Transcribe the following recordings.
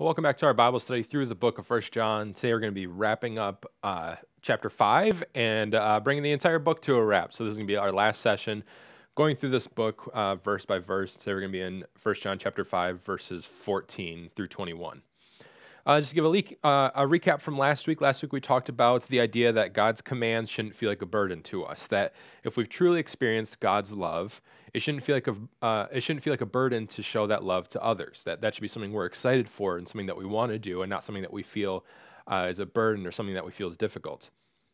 Well, welcome back to our Bible study through the book of First John. Today we're going to be wrapping up uh, chapter 5 and uh, bringing the entire book to a wrap. So this is going to be our last session going through this book uh, verse by verse. Today we're going to be in First John chapter 5, verses 14 through 21. Uh, just to give a, leak, uh, a recap from last week, last week we talked about the idea that God's commands shouldn't feel like a burden to us. That if we've truly experienced God's love, it shouldn't feel like a uh, it shouldn't feel like a burden to show that love to others. That that should be something we're excited for and something that we want to do, and not something that we feel uh, is a burden or something that we feel is difficult.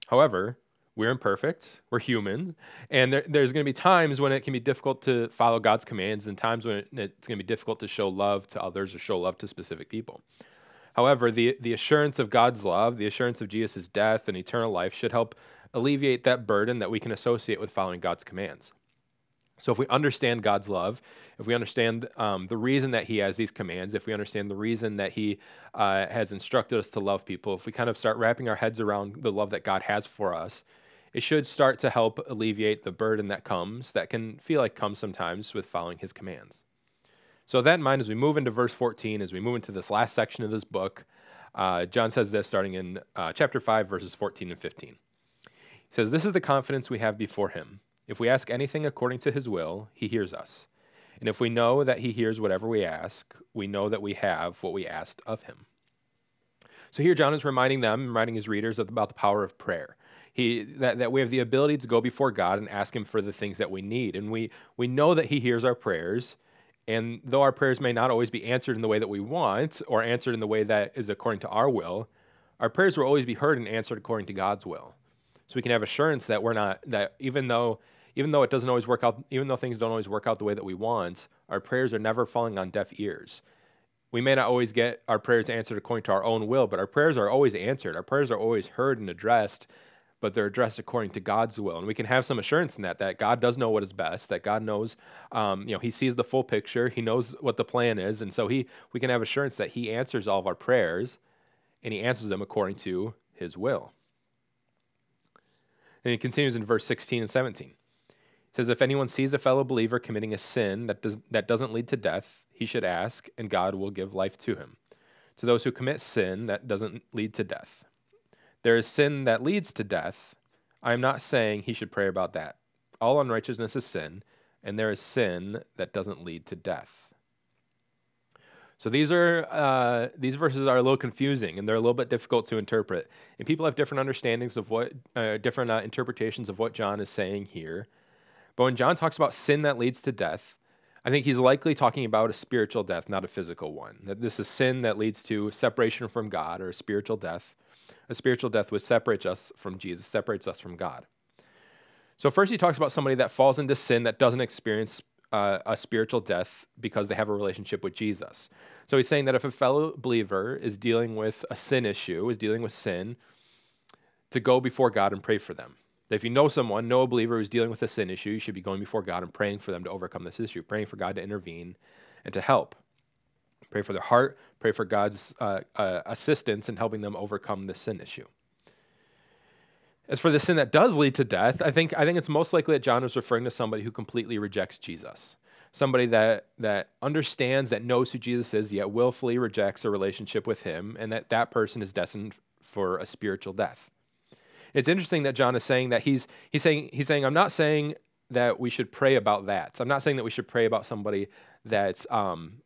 However, we're imperfect, we're human, and there, there's going to be times when it can be difficult to follow God's commands and times when it, it's going to be difficult to show love to others or show love to specific people. However, the, the assurance of God's love, the assurance of Jesus' death and eternal life should help alleviate that burden that we can associate with following God's commands. So, if we understand God's love, if we understand um, the reason that He has these commands, if we understand the reason that He uh, has instructed us to love people, if we kind of start wrapping our heads around the love that God has for us, it should start to help alleviate the burden that comes, that can feel like comes sometimes with following His commands. So, with that in mind, as we move into verse 14, as we move into this last section of this book, uh, John says this starting in uh, chapter 5, verses 14 and 15. He says, This is the confidence we have before him. If we ask anything according to his will, he hears us. And if we know that he hears whatever we ask, we know that we have what we asked of him. So here John is reminding them, reminding his readers about the power of prayer. He, that, that we have the ability to go before God and ask him for the things that we need. And we, we know that he hears our prayers and though our prayers may not always be answered in the way that we want or answered in the way that is according to our will, our prayers will always be heard and answered according to God's will. So we can have assurance that we're not that even though even though it doesn't always work out, even though things don't always work out the way that we want, our prayers are never falling on deaf ears. We may not always get our prayers answered according to our own will, but our prayers are always answered. Our prayers are always heard and addressed but they're addressed according to God's will. And we can have some assurance in that, that God does know what is best, that God knows, um, you know, He sees the full picture, He knows what the plan is. And so He, we can have assurance that He answers all of our prayers and He answers them according to His will. And He continues in verse 16 and 17. He says, If anyone sees a fellow believer committing a sin that, does, that doesn't lead to death, he should ask, and God will give life to him. To those who commit sin that doesn't lead to death. There is sin that leads to death. I'm not saying he should pray about that. All unrighteousness is sin, and there is sin that doesn't lead to death. So these are uh, these verses are a little confusing and they're a little bit difficult to interpret. And people have different understandings of what uh, different uh, interpretations of what John is saying here. But when John talks about sin that leads to death, I think he's likely talking about a spiritual death, not a physical one. That this is sin that leads to separation from God or a spiritual death a spiritual death which separates us from Jesus, separates us from God. So, first, he talks about somebody that falls into sin that doesn't experience uh, a spiritual death because they have a relationship with Jesus. So, he's saying that if a fellow believer is dealing with a sin issue, is dealing with sin, to go before God and pray for them. That if you know someone, know a believer who's dealing with a sin issue, you should be going before God and praying for them to overcome this issue, praying for God to intervene and to help. Pray for their heart. Pray for God's uh, uh, assistance in helping them overcome the sin issue. As for the sin that does lead to death, I think, I think it's most likely that John is referring to somebody who completely rejects Jesus. Somebody that, that understands, that knows who Jesus is, yet willfully rejects a relationship with him, and that that person is destined for a spiritual death. It's interesting that John is saying that he's, he's, saying, he's saying, I'm not saying that we should pray about that. So I'm not saying that we should pray about somebody that's um,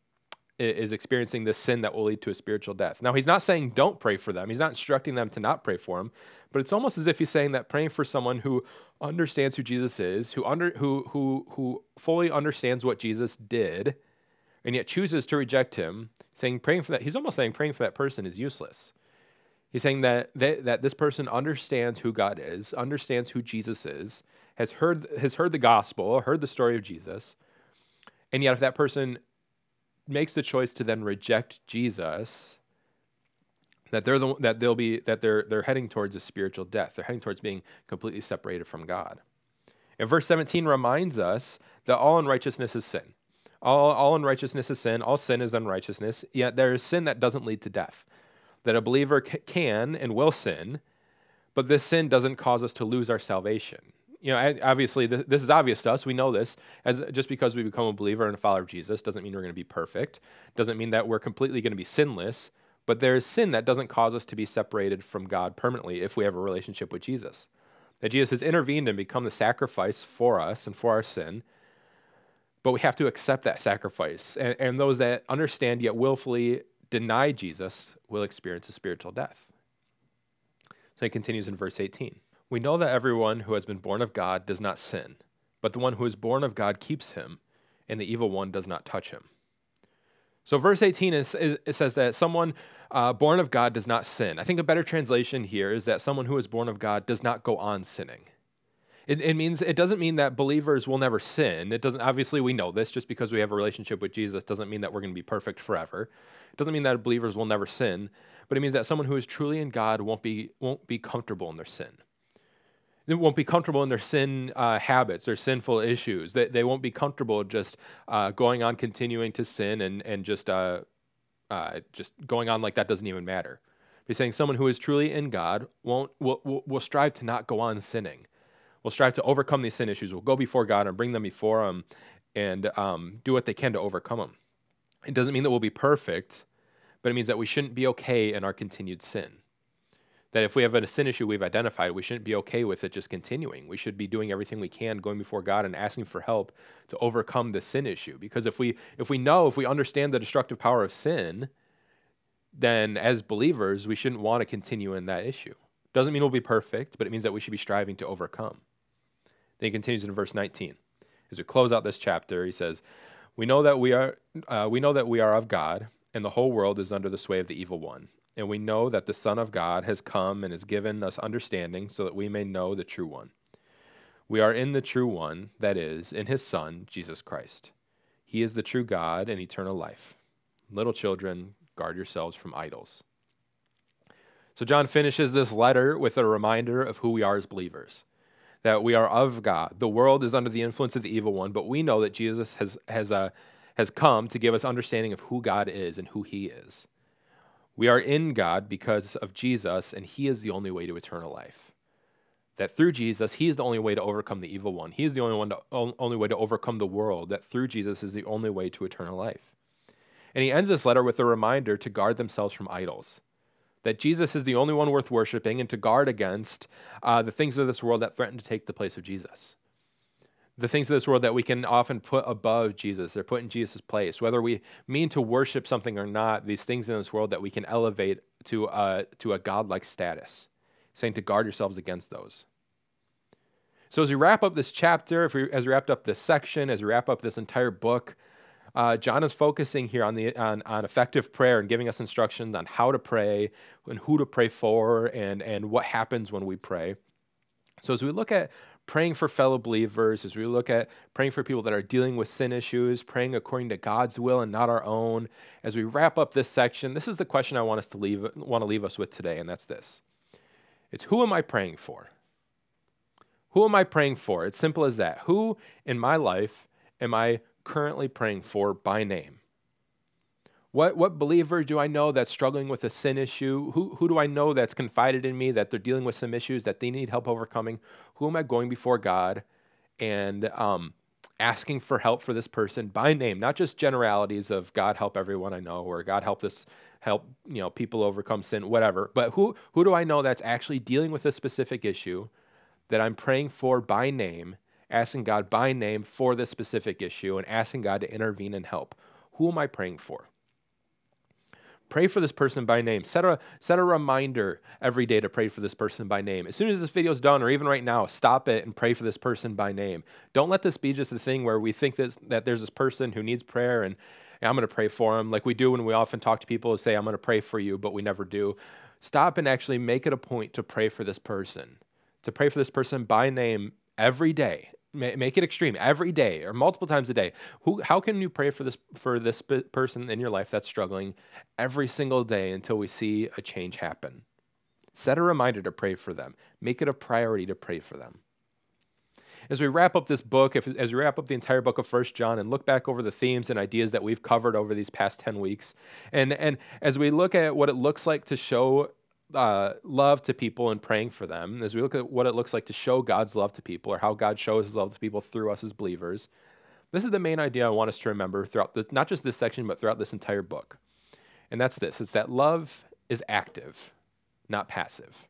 is experiencing this sin that will lead to a spiritual death. Now, he's not saying don't pray for them. He's not instructing them to not pray for him, but it's almost as if he's saying that praying for someone who understands who Jesus is, who under who who who fully understands what Jesus did, and yet chooses to reject him, saying praying for that he's almost saying praying for that person is useless. He's saying that that, that this person understands who God is, understands who Jesus is, has heard has heard the gospel, heard the story of Jesus, and yet if that person makes the choice to then reject Jesus, that they're the, that they'll be that they're they're heading towards a spiritual death. They're heading towards being completely separated from God. And verse 17 reminds us that all unrighteousness is sin. All, all unrighteousness is sin. All sin is unrighteousness. Yet there is sin that doesn't lead to death. That a believer c- can and will sin, but this sin doesn't cause us to lose our salvation you know, obviously this, is obvious to us. We know this. As just because we become a believer and a follower of Jesus doesn't mean we're going to be perfect. Doesn't mean that we're completely going to be sinless. But there is sin that doesn't cause us to be separated from God permanently if we have a relationship with Jesus. That Jesus has intervened and become the sacrifice for us and for our sin. But we have to accept that sacrifice. and, and those that understand yet willfully deny Jesus will experience a spiritual death. So he continues in verse 18. We know that everyone who has been born of God does not sin, but the one who is born of God keeps him, and the evil one does not touch him. So, verse 18 is, is it says that someone uh, born of God does not sin. I think a better translation here is that someone who is born of God does not go on sinning. It, it, means it doesn't mean that believers will never sin. It doesn't obviously we know this just because we have a relationship with Jesus doesn't mean that we're going to be perfect forever. It doesn't mean that believers will never sin, but it means that someone who is truly in God won't be won't be comfortable in their sin they won't be comfortable in their sin uh, habits, their sinful issues. They, they won't be comfortable just uh, going on continuing to sin and, and just, uh, uh just going on like that doesn't even matter. He's saying someone who is truly in God won't, will, will strive to not go on sinning. Will strive to overcome these sin issues. Will go before God and bring them before Him and um, do what they can to overcome them. It doesn't mean that we'll be perfect, but it means that we shouldn't be okay in our continued sin that if we have a sin issue we've identified, we shouldn't be okay with it just continuing. We should be doing everything we can, going before God and asking for help to overcome the sin issue. Because if we if we know, if we understand the destructive power of sin, then as believers, we shouldn't want to continue in that issue. Doesn't mean we'll be perfect, but it means that we should be striving to overcome. Then he continues in verse 19. As we close out this chapter, he says, "We know that we are uh, we know that we are of God, and the whole world is under the sway of the evil one. And we know that the Son of God has come and has given us understanding so that we may know the true one. We are in the true one, that is, in his Son, Jesus Christ. He is the true God and eternal life. Little children, guard yourselves from idols. So, John finishes this letter with a reminder of who we are as believers that we are of God. The world is under the influence of the evil one, but we know that Jesus has, has, a uh, has come to give us understanding of who God is and who he is. We are in God because of Jesus, and He is the only way to eternal life. That through Jesus, He is the only way to overcome the evil one. He is the only, one to, only way to overcome the world. That through Jesus is the only way to eternal life. And he ends this letter with a reminder to guard themselves from idols, that Jesus is the only one worth worshiping, and to guard against uh, the things of this world that threaten to take the place of Jesus the things of this world that we can often put above Jesus. They're put in Jesus' place. Whether we mean to worship something or not, these things in this world that we can elevate to, a to a godlike status, saying to guard yourselves against those. So, as we wrap up this chapter, if we, as we wrap up this section, as we wrap up this entire book, uh, John is focusing here on, the, on, on effective prayer and giving us instructions on how to pray and who to pray for and, and what happens when we pray. So, as we look at praying for fellow believers, as we look at praying for people that are dealing with sin issues, praying according to God's will and not our own. As we wrap up this section, this is the question I want us to leave want to leave us with today, and that's this. It's who am I praying for? Who am I praying for? It's simple as that. Who in my life am I currently praying for by name? What, what believer do I know that's struggling with a sin issue? Who, who do I know that's confided in me that they're dealing with some issues that they need help overcoming? Who am I going before God and um, asking for help for this person by name, not just generalities of God help everyone I know or God help this help you know people overcome sin, whatever. But who who do I know that's actually dealing with a specific issue that I'm praying for by name, asking God by name for this specific issue and asking God to intervene and help? Who am I praying for? Pray for this person by name. Set a, set a reminder every day to pray for this person by name. As soon as this video is done, or even right now, stop it and pray for this person by name. Don't let this be just a thing where we think that, that there's this person who needs prayer and, I'm going to pray for them, like we do when we often talk to people and say, I'm going to pray for you, but we never do. Stop and actually make it a point to pray for this person, to pray for this person by name every day make it extreme every day or multiple times a day who how can you pray for this for this person in your life that's struggling every single day until we see a change happen set a reminder to pray for them make it a priority to pray for them as we wrap up this book if, as we wrap up the entire book of first john and look back over the themes and ideas that we've covered over these past 10 weeks and and as we look at what it looks like to show uh, love to people and praying for them, as we look at what it looks like to show God's love to people or how God shows his love to people through us as believers, this is the main idea I want us to remember throughout this, not just this section, but throughout this entire book. And that's this it's that love is active, not passive.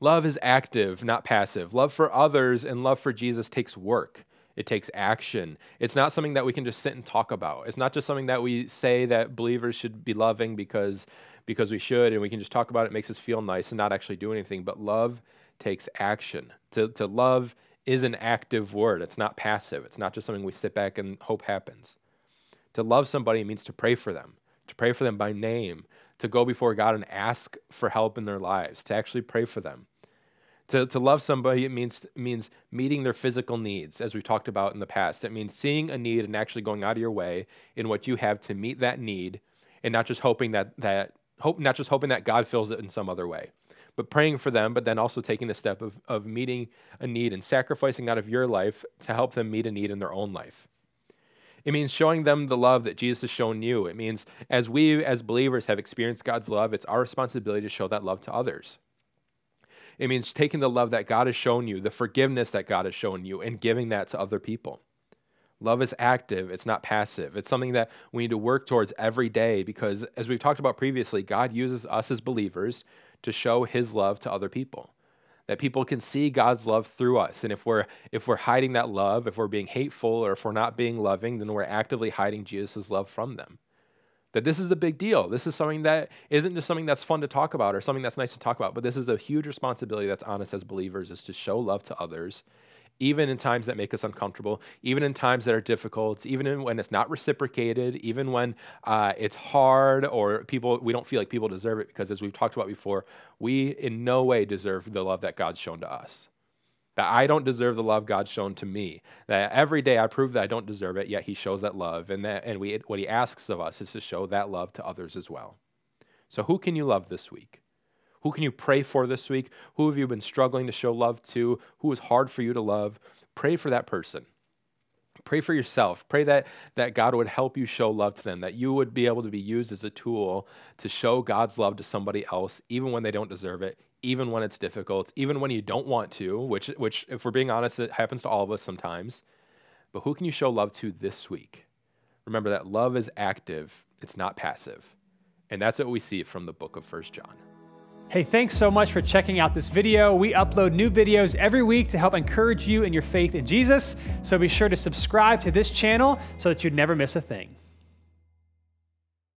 Love is active, not passive. Love for others and love for Jesus takes work. It takes action. It's not something that we can just sit and talk about. It's not just something that we say that believers should be loving because because we should and we can just talk about it, it makes us feel nice and not actually do anything. But love takes action. To, to love is an active word, it's not passive, it's not just something we sit back and hope happens. To love somebody means to pray for them, to pray for them by name, to go before God and ask for help in their lives, to actually pray for them. To, to love somebody, it means, means meeting their physical needs, as we talked about in the past. It means seeing a need and actually going out of your way in what you have to meet that need and not just hoping that, that hope not just hoping that God fills it in some other way, but praying for them, but then also taking the step of, of meeting a need and sacrificing out of your life to help them meet a need in their own life. It means showing them the love that Jesus has shown you. It means as we as believers have experienced God's love, it's our responsibility to show that love to others. It means taking the love that God has shown you, the forgiveness that God has shown you, and giving that to other people. Love is active, it's not passive. It's something that we need to work towards every day because, as we've talked about previously, God uses us as believers to show his love to other people. That people can see God's love through us. And if we're, if we're hiding that love, if we're being hateful, or if we're not being loving, then we're actively hiding Jesus' love from them. That this is a big deal. This is something that isn't just something that's fun to talk about or something that's nice to talk about, but this is a huge responsibility that's on us as believers is to show love to others even in times that make us uncomfortable, even in times that are difficult, even when it's not reciprocated, even when uh, it's hard or people we don't feel like people deserve it because as we've talked about before, we in no way deserve the love that God's shown to us. That I don't deserve the love God's shown to me. That every day I prove that I don't deserve it, yet He shows that love, and that and we what He asks of us is to show that love to others as well. So who can you love this week? Who can you pray for this week? Who have you been struggling to show love to? Who is hard for you to love? Pray for that person. Pray for yourself. Pray that, that God would help you show love to them, that you would be able to be used as a tool to show God's love to somebody else, even when they don't deserve it, even when it's difficult, even when you don't want to, which, which if we're being honest, it happens to all of us sometimes. But who can you show love to this week? Remember that love is active, it's not passive. And that's what we see from the book of First John. Hey, thanks so much for checking out this video. We upload new videos every week to help encourage you in your faith in Jesus, so be sure to subscribe to this channel so that you never miss a thing.